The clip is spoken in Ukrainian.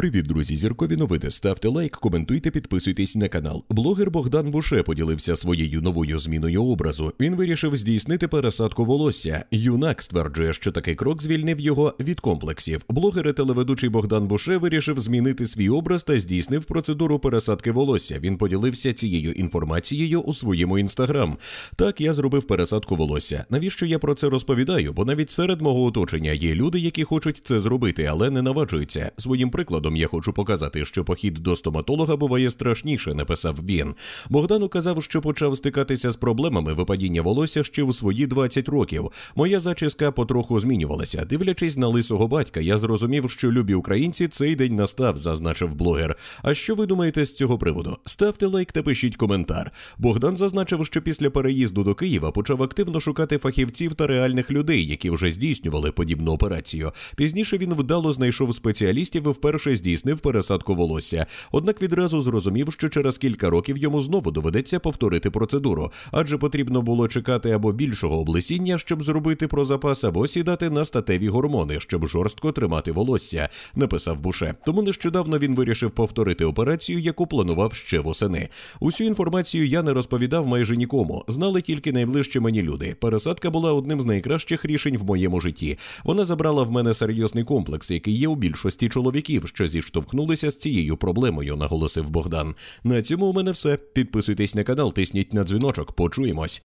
Привіт, друзі! Зіркові новини. Ставте лайк, коментуйте, підписуйтесь на канал. Блогер Богдан Буше поділився своєю новою зміною образу. Він вирішив здійснити пересадку волосся. Юнак стверджує, що такий крок звільнив його від комплексів. Блогер і телеведучий Богдан Буше вирішив змінити свій образ та здійснив процедуру пересадки волосся. Він поділився цією інформацією у своєму інстаграм. Так я зробив пересадку волосся. Навіщо я про це розповідаю? Бо навіть серед мого оточення є люди, які хочуть це зробити, але не наважуються своїм прикладом прикладом я хочу показати, що похід до стоматолога буває страшніше, написав він. Богдан указав, що почав стикатися з проблемами випадіння волосся ще у свої 20 років. Моя зачіска потроху змінювалася. Дивлячись на лисого батька, я зрозумів, що любі українці цей день настав, зазначив блогер. А що ви думаєте з цього приводу? Ставте лайк та пишіть коментар. Богдан зазначив, що після переїзду до Києва почав активно шукати фахівців та реальних людей, які вже здійснювали подібну операцію. Пізніше він вдало знайшов спеціалістів і вперше вперше здійснив пересадку волосся. Однак відразу зрозумів, що через кілька років йому знову доведеться повторити процедуру, адже потрібно було чекати або більшого облесіння, щоб зробити про запас, або сідати на статеві гормони, щоб жорстко тримати волосся, написав Буше. Тому нещодавно він вирішив повторити операцію, яку планував ще восени. Усю інформацію я не розповідав майже нікому. Знали тільки найближчі мені люди. Пересадка була одним з найкращих рішень в моєму житті. Вона забрала в мене серйозний комплекс, який є у більшості чоловіків що зіштовхнулися з цією проблемою, наголосив Богдан. На цьому у мене все. Підписуйтесь на канал, тисніть на дзвіночок. Почуємось.